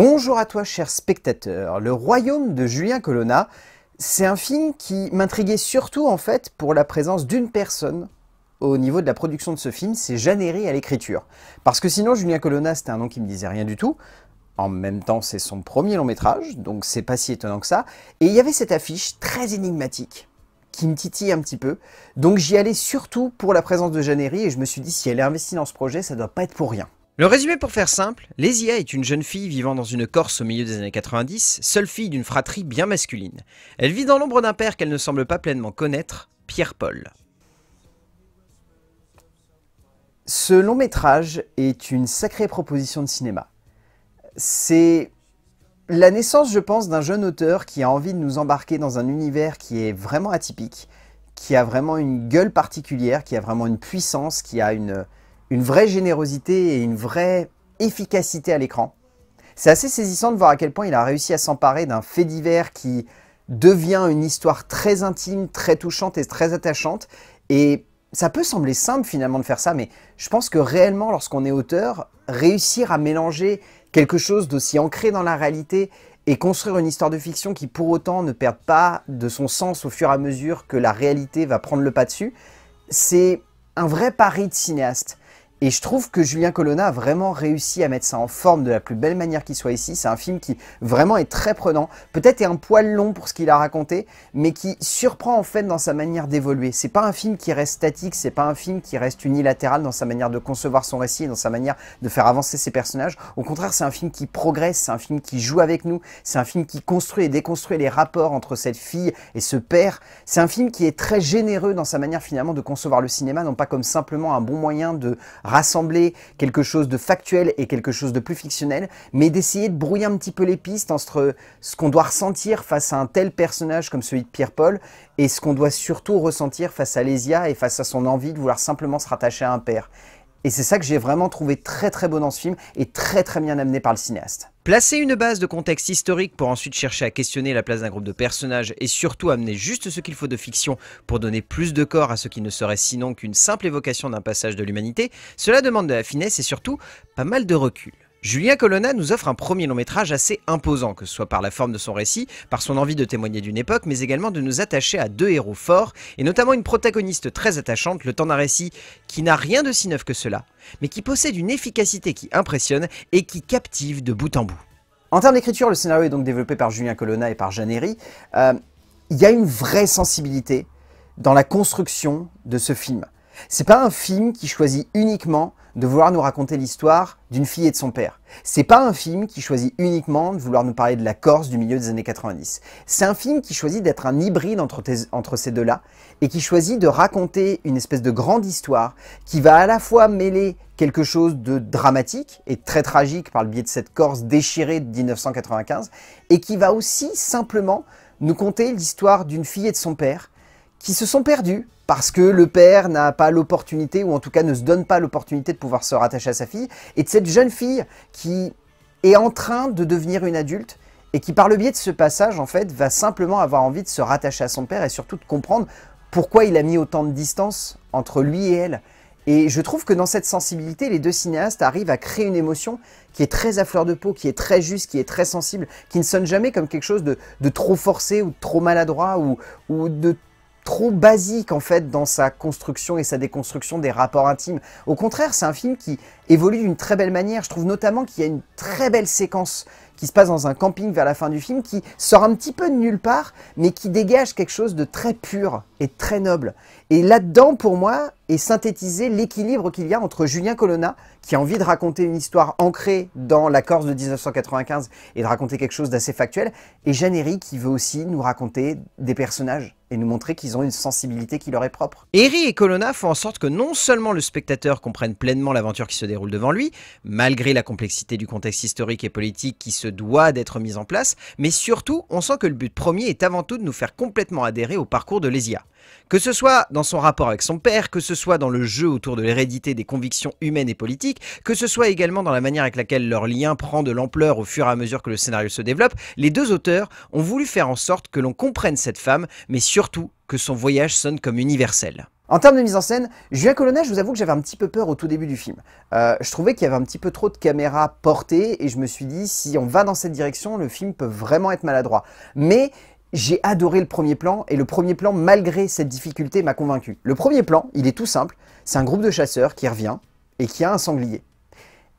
Bonjour à toi cher spectateur, Le Royaume de Julien Colonna, c'est un film qui m'intriguait surtout en fait pour la présence d'une personne au niveau de la production de ce film, c'est Jeannery à l'écriture. Parce que sinon Julien Colonna c'était un nom qui me disait rien du tout, en même temps c'est son premier long métrage, donc c'est pas si étonnant que ça, et il y avait cette affiche très énigmatique qui me titille un petit peu, donc j'y allais surtout pour la présence de Jeannery et je me suis dit si elle est investie dans ce projet ça doit pas être pour rien. Le résumé pour faire simple, Lesia est une jeune fille vivant dans une Corse au milieu des années 90, seule fille d'une fratrie bien masculine. Elle vit dans l'ombre d'un père qu'elle ne semble pas pleinement connaître, Pierre-Paul. Ce long métrage est une sacrée proposition de cinéma. C'est la naissance, je pense, d'un jeune auteur qui a envie de nous embarquer dans un univers qui est vraiment atypique, qui a vraiment une gueule particulière, qui a vraiment une puissance, qui a une, une vraie générosité et une vraie efficacité à l'écran. C'est assez saisissant de voir à quel point il a réussi à s'emparer d'un fait divers qui devient une histoire très intime, très touchante et très attachante. Et ça peut sembler simple finalement de faire ça, mais je pense que réellement, lorsqu'on est auteur, réussir à mélanger quelque chose d'aussi ancré dans la réalité et construire une histoire de fiction qui pour autant ne perde pas de son sens au fur et à mesure que la réalité va prendre le pas dessus, c'est un vrai pari de cinéaste. Et je trouve que Julien Colonna a vraiment réussi à mettre ça en forme de la plus belle manière qu'il soit ici. C'est un film qui vraiment est très prenant, peut-être est un poil long pour ce qu'il a raconté, mais qui surprend en fait dans sa manière d'évoluer. C'est pas un film qui reste statique, c'est pas un film qui reste unilatéral dans sa manière de concevoir son récit et dans sa manière de faire avancer ses personnages. Au contraire, c'est un film qui progresse, c'est un film qui joue avec nous, c'est un film qui construit et déconstruit les rapports entre cette fille et ce père. C'est un film qui est très généreux dans sa manière finalement de concevoir le cinéma, non pas comme simplement un bon moyen de rassembler quelque chose de factuel et quelque chose de plus fictionnel, mais d'essayer de brouiller un petit peu les pistes entre ce qu'on doit ressentir face à un tel personnage comme celui de Pierre-Paul et ce qu'on doit surtout ressentir face à Lésia et face à son envie de vouloir simplement se rattacher à un père. Et c'est ça que j'ai vraiment trouvé très très beau dans ce film et très très bien amené par le cinéaste. Placer une base de contexte historique pour ensuite chercher à questionner la place d'un groupe de personnages et surtout amener juste ce qu'il faut de fiction pour donner plus de corps à ce qui ne serait sinon qu'une simple évocation d'un passage de l'humanité, cela demande de la finesse et surtout pas mal de recul. Julien Colonna nous offre un premier long métrage assez imposant, que ce soit par la forme de son récit, par son envie de témoigner d'une époque, mais également de nous attacher à deux héros forts, et notamment une protagoniste très attachante, le temps d'un récit qui n'a rien de si neuf que cela, mais qui possède une efficacité qui impressionne et qui captive de bout en bout. En termes d'écriture, le scénario est donc développé par Julien Colonna et par Jeannery. Euh, il y a une vraie sensibilité dans la construction de ce film. C'est pas un film qui choisit uniquement de vouloir nous raconter l'histoire d'une fille et de son père. C'est pas un film qui choisit uniquement de vouloir nous parler de la Corse du milieu des années 90. C'est un film qui choisit d'être un hybride entre, entre ces deux-là et qui choisit de raconter une espèce de grande histoire qui va à la fois mêler quelque chose de dramatique et très tragique par le biais de cette Corse déchirée de 1995 et qui va aussi simplement nous conter l'histoire d'une fille et de son père qui se sont perdus parce que le père n'a pas l'opportunité, ou en tout cas ne se donne pas l'opportunité de pouvoir se rattacher à sa fille, et de cette jeune fille qui est en train de devenir une adulte, et qui par le biais de ce passage, en fait, va simplement avoir envie de se rattacher à son père, et surtout de comprendre pourquoi il a mis autant de distance entre lui et elle. Et je trouve que dans cette sensibilité, les deux cinéastes arrivent à créer une émotion qui est très à fleur de peau, qui est très juste, qui est très sensible, qui ne sonne jamais comme quelque chose de, trop forcé ou trop maladroit ou, ou de trop basique en fait dans sa construction et sa déconstruction des rapports intimes. Au contraire, c'est un film qui évolue d'une très belle manière. Je trouve notamment qu'il y a une très belle séquence qui se passe dans un camping vers la fin du film, qui sort un petit peu de nulle part, mais qui dégage quelque chose de très pur et très noble. Et là-dedans, pour moi, est synthétisé l'équilibre qu'il y a entre Julien Colonna, qui a envie de raconter une histoire ancrée dans la Corse de 1995 et de raconter quelque chose d'assez factuel, et Jeanne qui veut aussi nous raconter des personnages et nous montrer qu'ils ont une sensibilité qui leur est propre. Herry et Colonna font en sorte que non seulement le spectateur comprenne pleinement l'aventure qui se déroule devant lui, malgré la complexité du contexte historique et politique qui se doit d'être mise en place, mais surtout, on sent que le but premier est avant tout de nous faire complètement adhérer au parcours de Lesia. Que ce soit dans son rapport avec son père, que ce soit dans le jeu autour de l'hérédité des convictions humaines et politiques, que ce soit également dans la manière avec laquelle leur lien prend de l'ampleur au fur et à mesure que le scénario se développe, les deux auteurs ont voulu faire en sorte que l'on comprenne cette femme, mais surtout que son voyage sonne comme universel. En termes de mise en scène, Julien Colonna, je vous avoue que j'avais un petit peu peur au tout début du film. Euh, je trouvais qu'il y avait un petit peu trop de caméras portées et je me suis dit, si on va dans cette direction, le film peut vraiment être maladroit. Mais j'ai adoré le premier plan et le premier plan, malgré cette difficulté, m'a convaincu. Le premier plan, il est tout simple, c'est un groupe de chasseurs qui revient et qui a un sanglier.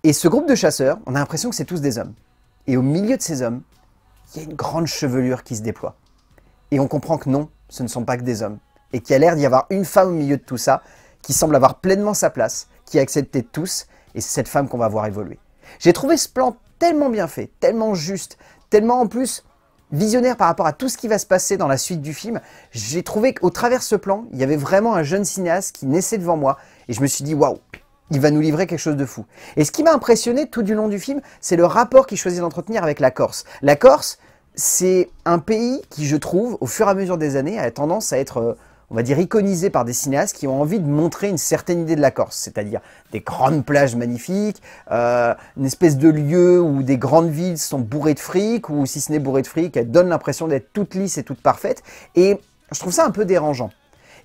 Et ce groupe de chasseurs, on a l'impression que c'est tous des hommes. Et au milieu de ces hommes, il y a une grande chevelure qui se déploie. Et on comprend que non, ce ne sont pas que des hommes et qui a l'air d'y avoir une femme au milieu de tout ça qui semble avoir pleinement sa place, qui est acceptée de tous, et c'est cette femme qu'on va voir évoluer. J'ai trouvé ce plan tellement bien fait, tellement juste, tellement en plus visionnaire par rapport à tout ce qui va se passer dans la suite du film. J'ai trouvé qu'au travers de ce plan, il y avait vraiment un jeune cinéaste qui naissait devant moi, et je me suis dit waouh, il va nous livrer quelque chose de fou. Et ce qui m'a impressionné tout du long du film, c'est le rapport qu'il choisit d'entretenir avec la Corse. La Corse, c'est un pays qui, je trouve, au fur et à mesure des années, a tendance à être euh, on va dire, iconisé par des cinéastes qui ont envie de montrer une certaine idée de la Corse, c'est-à-dire des grandes plages magnifiques, euh, une espèce de lieu où des grandes villes sont bourrées de fric, ou si ce n'est bourrées de fric, elles donnent l'impression d'être toutes lisses et toutes parfaites, et je trouve ça un peu dérangeant.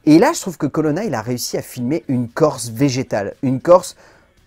Et là, je trouve que Colonna, il a réussi à filmer une Corse végétale, une Corse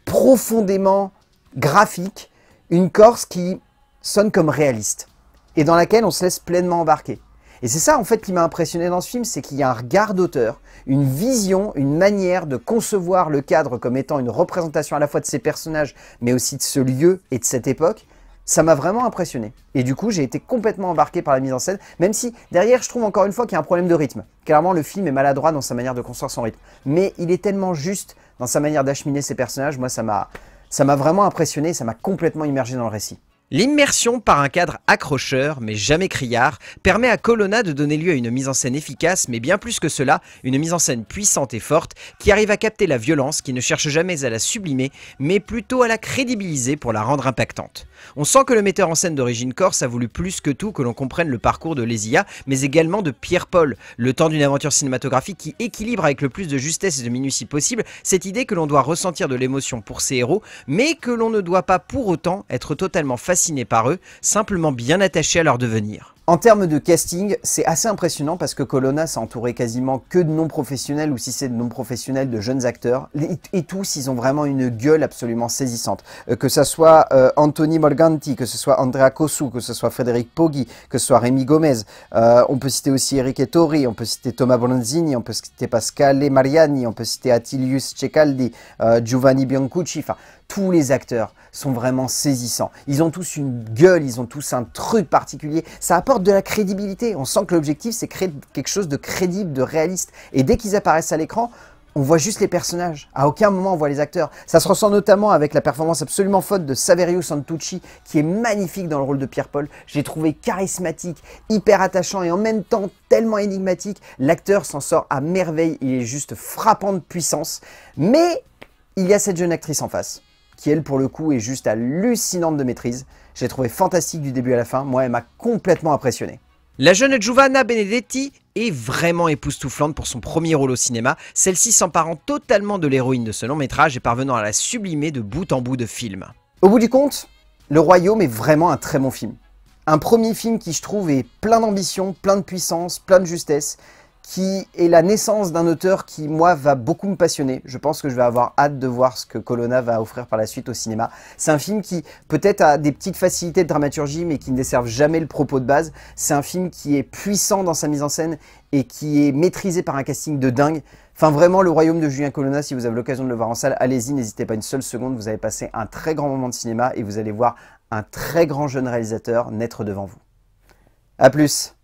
profondément graphique, une Corse qui sonne comme réaliste, et dans laquelle on se laisse pleinement embarquer. Et c'est ça en fait qui m'a impressionné dans ce film, c'est qu'il y a un regard d'auteur, une vision, une manière de concevoir le cadre comme étant une représentation à la fois de ses personnages, mais aussi de ce lieu et de cette époque. Ça m'a vraiment impressionné. Et du coup, j'ai été complètement embarqué par la mise en scène, même si derrière, je trouve encore une fois qu'il y a un problème de rythme. Clairement, le film est maladroit dans sa manière de construire son rythme. Mais il est tellement juste dans sa manière d'acheminer ses personnages, moi, ça m'a vraiment impressionné, ça m'a complètement immergé dans le récit. L'immersion par un cadre accrocheur, mais jamais criard, permet à Colonna de donner lieu à une mise en scène efficace, mais bien plus que cela, une mise en scène puissante et forte, qui arrive à capter la violence, qui ne cherche jamais à la sublimer, mais plutôt à la crédibiliser pour la rendre impactante. On sent que le metteur en scène d'origine corse a voulu plus que tout que l'on comprenne le parcours de Lesia, mais également de Pierre-Paul, le temps d'une aventure cinématographique qui équilibre avec le plus de justesse et de minutie possible cette idée que l'on doit ressentir de l'émotion pour ses héros, mais que l'on ne doit pas pour autant être totalement fasciné par eux, simplement bien attachés à leur devenir. En termes de casting, c'est assez impressionnant parce que Colonna s'est entouré quasiment que de non-professionnels ou si c'est de non-professionnels, de jeunes acteurs. Et tous, ils ont vraiment une gueule absolument saisissante. Euh, que ce soit euh, Anthony Morganti, que ce soit Andrea Cossu, que ce soit Frédéric Poggi, que ce soit Rémi Gomez. Euh, on peut citer aussi Eric Ettori, on peut citer Thomas Bronzini, on peut citer Pascale Mariani, on peut citer Attilius Cecaldi, Giovanni Biancucci. Enfin, tous les acteurs sont vraiment saisissants. Ils ont tous une gueule, ils ont tous un truc particulier. Ça apporte de la crédibilité. On sent que l'objectif, c'est créer quelque chose de crédible, de réaliste. Et dès qu'ils apparaissent à l'écran, on voit juste les personnages. À aucun moment on voit les acteurs. Ça se ressent notamment avec la performance absolument faute de Saverio Santucci, qui est magnifique dans le rôle de Pierre-Paul. J'ai trouvé charismatique, hyper attachant et en même temps tellement énigmatique. L'acteur s'en sort à merveille. Il est juste frappant de puissance. Mais il y a cette jeune actrice en face qui elle pour le coup est juste hallucinante de maîtrise. J'ai trouvé fantastique du début à la fin, moi elle m'a complètement impressionné. La jeune Giovanna Benedetti est vraiment époustouflante pour son premier rôle au cinéma, celle-ci s'emparant totalement de l'héroïne de ce long métrage et parvenant à la sublimer de bout en bout de film. Au bout du compte, Le Royaume est vraiment un très bon film. Un premier film qui je trouve est plein d'ambition, plein de puissance, plein de justesse, qui est la naissance d'un auteur qui, moi, va beaucoup me passionner. Je pense que je vais avoir hâte de voir ce que Colonna va offrir par la suite au cinéma. C'est un film qui, peut-être, a des petites facilités de dramaturgie, mais qui ne desservent jamais le propos de base. C'est un film qui est puissant dans sa mise en scène et qui est maîtrisé par un casting de dingue. Enfin, vraiment, le royaume de Julien Colonna, si vous avez l'occasion de le voir en salle, allez-y, n'hésitez pas une seule seconde. Vous avez passé un très grand moment de cinéma et vous allez voir un très grand jeune réalisateur naître devant vous. A plus